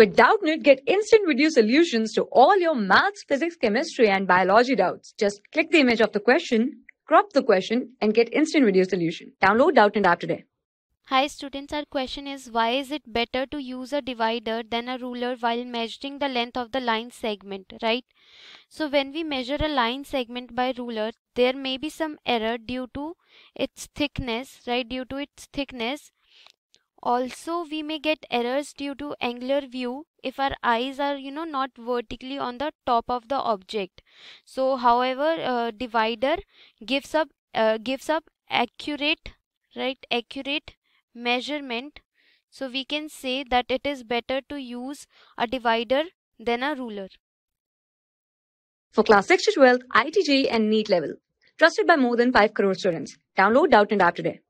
With Doubtnit, get instant video solutions to all your maths, physics, chemistry, and biology doubts. Just click the image of the question, crop the question, and get instant video solution. Download Doubtnit app today. Hi students, our question is why is it better to use a divider than a ruler while measuring the length of the line segment, right? So when we measure a line segment by ruler, there may be some error due to its thickness, right, due to its thickness also, we may get errors due to angular view if our eyes are, you know, not vertically on the top of the object. So, however, uh, divider gives up uh, gives up accurate, right, accurate measurement. So, we can say that it is better to use a divider than a ruler. For class 6 to 12, ITG and NEET level, trusted by more than 5 crore students. Download Doubt and App today.